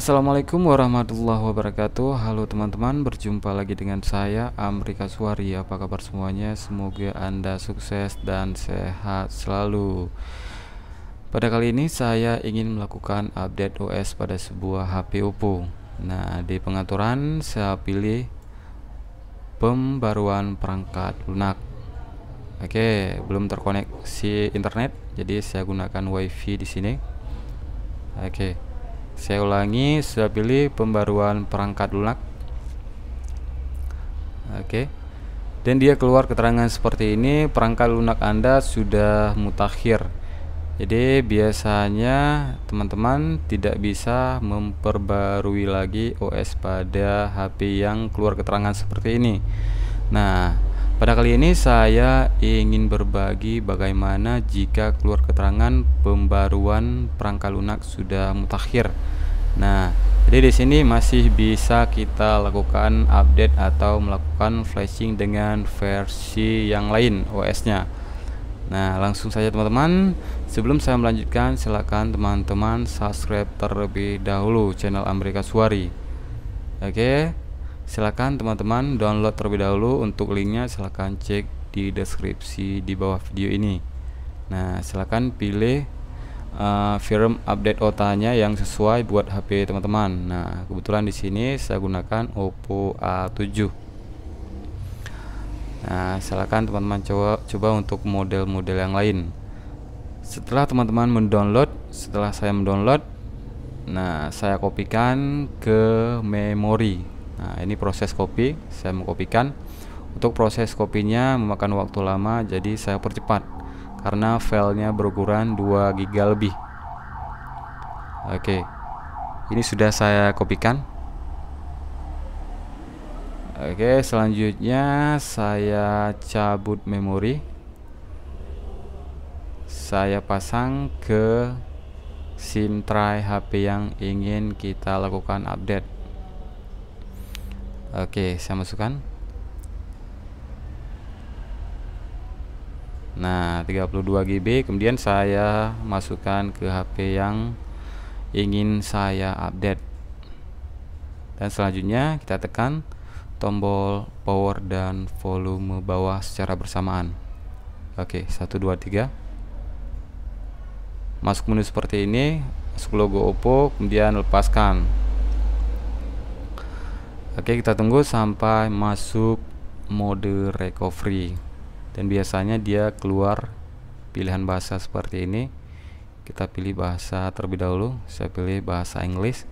Assalamualaikum warahmatullahi wabarakatuh Halo teman-teman berjumpa lagi dengan saya Amri Kaswari Apa kabar semuanya semoga anda sukses dan sehat selalu Pada kali ini saya ingin melakukan update OS pada sebuah HP Oppo Nah di pengaturan saya pilih pembaruan perangkat lunak Oke belum terkoneksi internet jadi saya gunakan wifi di sini Oke saya ulangi saya pilih pembaruan perangkat lunak oke dan dia keluar keterangan seperti ini perangkat lunak anda sudah mutakhir jadi biasanya teman-teman tidak bisa memperbarui lagi OS pada HP yang keluar keterangan seperti ini nah pada kali ini saya ingin berbagi bagaimana jika keluar keterangan pembaruan perangkat lunak sudah mutakhir. Nah, jadi di sini masih bisa kita lakukan update atau melakukan flashing dengan versi yang lain OS-nya. Nah, langsung saja teman-teman. Sebelum saya melanjutkan, silakan teman-teman subscribe terlebih dahulu channel Amerika Suari. Oke. Silahkan teman-teman download terlebih dahulu untuk linknya silahkan cek di deskripsi di bawah video ini. Nah silahkan pilih uh, eh, firm update otanya yang sesuai buat HP teman-teman. Nah kebetulan di sini saya gunakan Oppo A7. Nah silahkan teman-teman coba coba untuk model-model yang lain. Setelah teman-teman mendownload, setelah saya mendownload, nah saya kopikan ke memori nah ini proses kopi saya mengkopikan untuk proses kopinya memakan waktu lama jadi saya percepat karena filenya berukuran 2 GB lebih oke ini sudah saya kopikan oke selanjutnya saya cabut memori saya pasang ke SIM tray HP yang ingin kita lakukan update Oke, saya masukkan. Nah, 32 GB. Kemudian saya masukkan ke HP yang ingin saya update. Dan selanjutnya kita tekan tombol power dan volume bawah secara bersamaan. Oke, 1 2 3. Masuk menu seperti ini, masuk logo Oppo, kemudian lepaskan. Oke, kita tunggu sampai masuk mode recovery. Dan biasanya dia keluar pilihan bahasa seperti ini. Kita pilih bahasa terlebih dahulu. Saya pilih bahasa Inggris.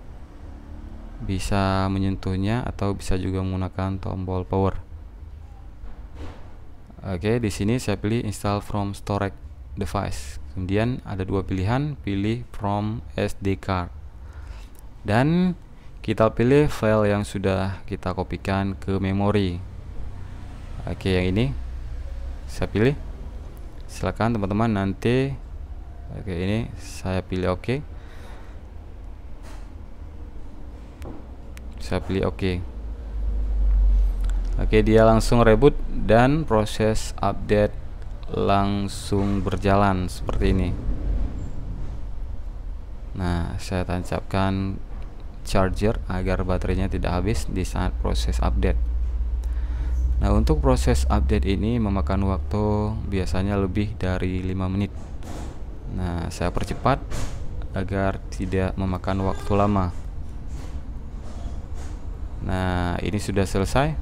Bisa menyentuhnya atau bisa juga menggunakan tombol power. Oke, di sini saya pilih install from storage device. Kemudian ada dua pilihan, pilih from SD card. Dan kita pilih file yang sudah kita kopikan ke memori oke yang ini saya pilih silakan teman-teman nanti oke ini saya pilih oke saya pilih oke oke dia langsung reboot dan proses update langsung berjalan seperti ini nah saya tancapkan charger agar baterainya tidak habis di saat proses update. Nah, untuk proses update ini memakan waktu biasanya lebih dari 5 menit. Nah, saya percepat agar tidak memakan waktu lama. Nah, ini sudah selesai.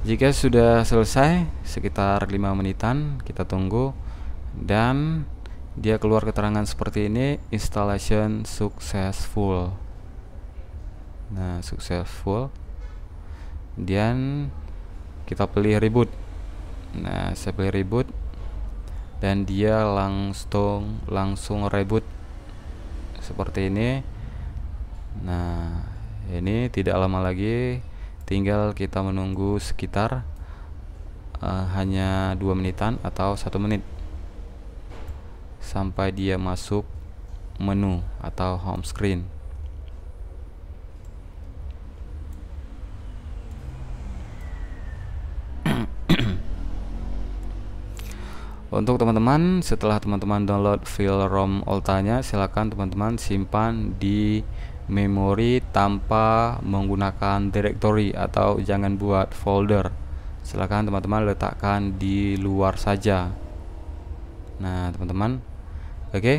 Jika sudah selesai sekitar 5 menitan, kita tunggu dan dia keluar keterangan seperti ini installation successful nah successful dan kita pilih reboot nah saya pilih reboot dan dia langsung langsung reboot seperti ini nah ini tidak lama lagi tinggal kita menunggu sekitar uh, hanya dua menitan atau satu menit sampai dia masuk menu atau home screen Untuk teman-teman, setelah teman-teman download file ROM ultanya, silakan teman-teman simpan di memori tanpa menggunakan directory atau jangan buat folder. Silakan teman-teman letakkan di luar saja. Nah, teman-teman, oke. Okay.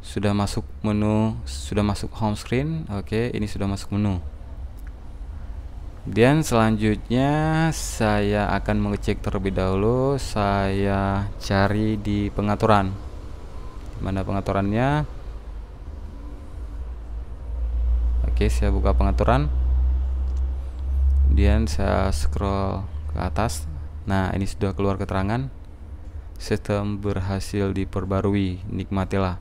Sudah masuk menu, sudah masuk home screen. Oke, okay, ini sudah masuk menu. Kemudian selanjutnya saya akan mengecek terlebih dahulu saya cari di pengaturan. Mana pengaturannya? Oke, saya buka pengaturan. Kemudian saya scroll ke atas. Nah, ini sudah keluar keterangan sistem berhasil diperbarui. Nikmatilah.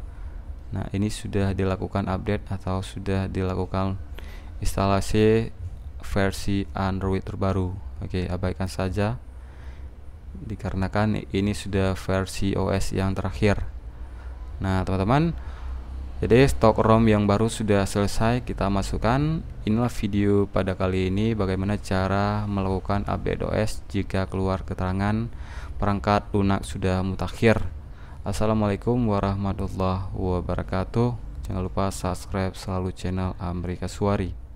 Nah, ini sudah dilakukan update atau sudah dilakukan instalasi versi Android terbaru. Oke, abaikan saja dikarenakan ini sudah versi OS yang terakhir. Nah, teman-teman, jadi stok ROM yang baru sudah selesai kita masukkan. Inilah video pada kali ini bagaimana cara melakukan update OS jika keluar keterangan perangkat lunak sudah mutakhir. Assalamualaikum warahmatullahi wabarakatuh. Jangan lupa subscribe selalu channel Amerika Suari.